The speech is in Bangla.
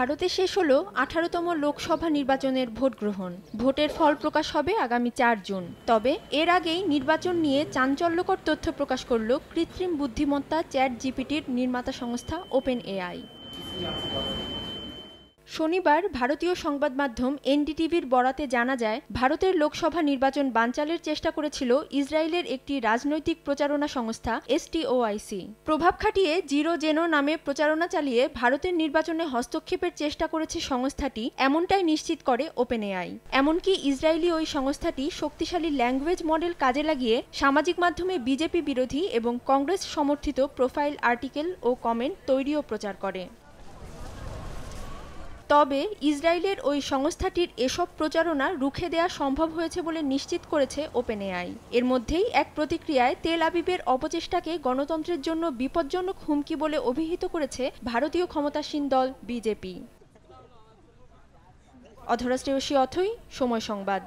ভারতে শেষ হলো আঠারোতম লোকসভা নির্বাচনের ভোট গ্রহণ ভোটের ফল প্রকাশ হবে আগামী চার জুন তবে এর আগেই নির্বাচন নিয়ে চাঞ্চল্যকর তথ্য প্রকাশ করল কৃত্রিম বুদ্ধিমত্তা চ্যাট জিপিটির নির্মাতা সংস্থা ওপেন এআই শনিবার ভারতীয় সংবাদ মাধ্যম এনডিটিভির বরাতে জানা যায় ভারতের লোকসভা নির্বাচন বানচালের চেষ্টা করেছিল ইসরায়েলের একটি রাজনৈতিক প্রচারণা সংস্থা এসটিওআইসি প্রভাব খাটিয়ে জিরো জেনো নামে প্রচারণা চালিয়ে ভারতের নির্বাচনে হস্তক্ষেপের চেষ্টা করেছে সংস্থাটি এমনটাই নিশ্চিত করে ওপেন এআই এমনকি ইসরায়েলি ওই সংস্থাটি শক্তিশালী ল্যাঙ্গুয়েজ মডেল কাজে লাগিয়ে সামাজিক মাধ্যমে বিজেপি বিরোধী এবং কংগ্রেস সমর্থিত প্রোফাইল আর্টিকেল ও কমেন্ট তৈরিও প্রচার করে তবে ইসরায়েলের ওই সংস্থাটির এসব প্রচারণা রুখে দেয়া সম্ভব হয়েছে বলে নিশ্চিত করেছে ওপেন এআই এর মধ্যেই এক প্রতিক্রিয়ায় তেল আবিবের অপচেষ্টাকে গণতন্ত্রের জন্য বিপজ্জনক হুমকি বলে অভিহিত করেছে ভারতীয় ক্ষমতাসীন দল বিজেপি অধরাশ্রেয়সী অথই সময় সংবাদ